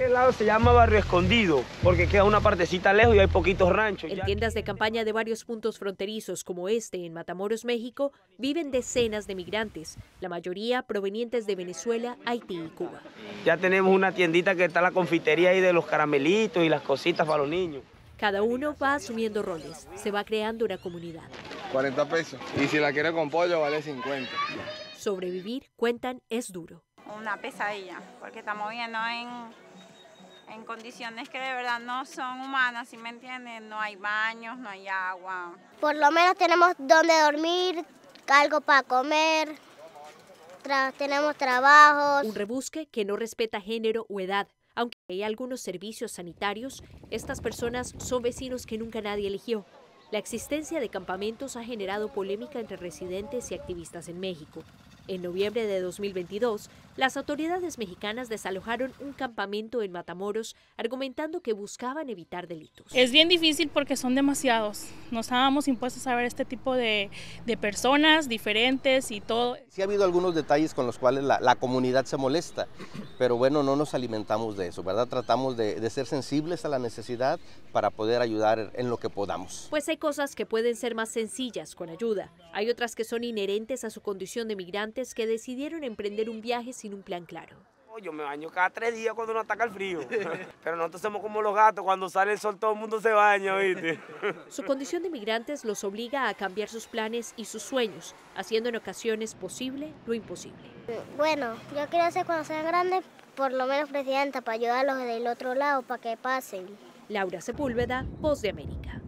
Este lado se llama Barrio Escondido, porque queda una partecita lejos y hay poquitos ranchos. En tiendas de campaña de varios puntos fronterizos como este en Matamoros, México, viven decenas de migrantes, la mayoría provenientes de Venezuela, Haití y Cuba. Ya tenemos una tiendita que está la confitería ahí de los caramelitos y las cositas para los niños. Cada uno va asumiendo roles, se va creando una comunidad. 40 pesos. Y si la quiere con pollo vale 50. Sobrevivir, cuentan, es duro. Una pesadilla, porque estamos viendo en en condiciones que de verdad no son humanas, si me entienden? No hay baños, no hay agua. Por lo menos tenemos donde dormir, algo para comer, tra tenemos trabajos. Un rebusque que no respeta género o edad. Aunque hay algunos servicios sanitarios, estas personas son vecinos que nunca nadie eligió. La existencia de campamentos ha generado polémica entre residentes y activistas en México. En noviembre de 2022, las autoridades mexicanas desalojaron un campamento en Matamoros, argumentando que buscaban evitar delitos. Es bien difícil porque son demasiados. Nos estábamos impuestos a ver este tipo de, personas diferentes y todo. Sí ha habido algunos detalles con los cuales la, comunidad se molesta, pero bueno, no nos alimentamos de eso, ¿verdad? Tratamos de, de ser sensibles a la necesidad para poder ayudar en lo que podamos. Pues hay cosas que pueden ser más sencillas con ayuda. Hay otras que son inherentes a su condición de migrante que decidieron emprender un viaje sin un plan claro. Oh, yo me baño cada tres días cuando nos ataca el frío. Pero nosotros somos como los gatos, cuando sale el sol todo el mundo se baña, ¿viste? Su condición de migrantes los obliga a cambiar sus planes y sus sueños, haciendo en ocasiones posible lo imposible. Bueno, yo quiero ser cuando sea grande, por lo menos presidenta, para ayudar a los del otro lado, para que pasen. Laura Sepúlveda, Voz de América.